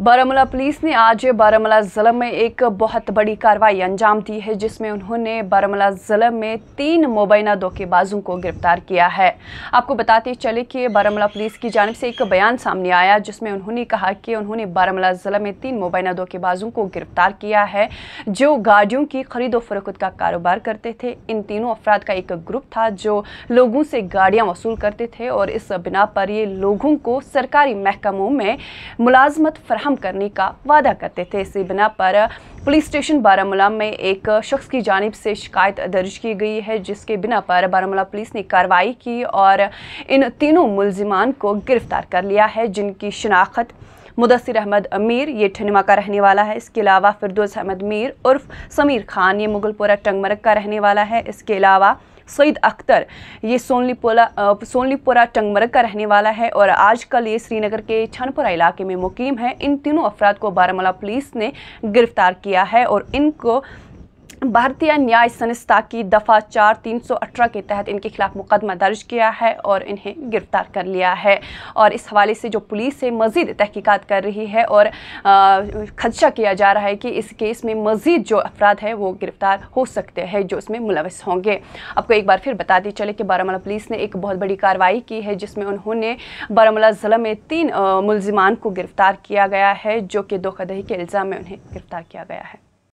Baramulla police ने आज बारामूला ज़िला में एक बहुत बड़ी कार्रवाई अंजाम दी है जिसमें उन्होंने बारामूला ज़िला में तीन मुबैना धोखेबाजों को गिरफ्तार किया है आपको बताते चले कि बारामूला पुलिस की जानब से एक बयान सामने आया जिसमें उन्होंने कहा कि उन्होंने बारामूला ज़िला में तीन मुबैना धोखेबाजों को गिरफ्तार किया है जो गाड़ियों की खरीदो फरोख्त का कारोबार करते थे इन तीनों अफराद का एक ग्रुप था जो लोगों से गाड़ियाँ वसूल करते थे और इस बिना पर ये लोगों को सरकारी महकमों में मुलाजमत फरा फराहम करने का वादा करते थे इसी बिना पर पुलिस स्टेशन बारामूला में एक शख्स की जानब से शिकायत दर्ज की गई है जिसके बिना पर बारामूला पुलिस ने कार्रवाई की और इन तीनों मुलजिमान को गिरफ्तार कर लिया है जिनकी शनाख्त मुदसर अहमद अमीर ये ठनिमा का रहने वाला है इसके अलावा फिरदोज अहमद मीर उर्फ समीर खान ये मुगलपुरा टंगमरग का रहने वाला है इसके अलावा सईद अख्तर ये सोनलीपोला सोनलीपोरा टंगमरग का रहने वाला है और आज कल ये श्रीनगर के छनपुरा इलाके में मुकीम है इन तीनों अफराद को बारामूला पुलिस ने गिरफ्तार किया है और इनको भारतीय न्याय संस्था की दफ़ा चार तीन सौ अठारह के तहत इनके खिलाफ मुकदमा दर्ज किया है और इन्हें गिरफ्तार कर लिया है और इस हवाले से जो पुलिस है मज़ीद तहकीकात कर रही है और खदशा किया जा रहा है कि इस केस में मज़ीद जो अफराद हैं वो गिरफ़्तार हो सकते हैं जो इसमें मुलविस होंगे आपको एक बार फिर दी चले कि बारामूला पुलिस ने एक बहुत बड़ी कार्रवाई की है जिसमें उन्होंने बारामूला ज़िला में तीन मुलजमान को गिरफ़्तार किया गया है जो कि धोखाधही के इल्ज़ाम में उन्हें गिरफ़्तार किया गया है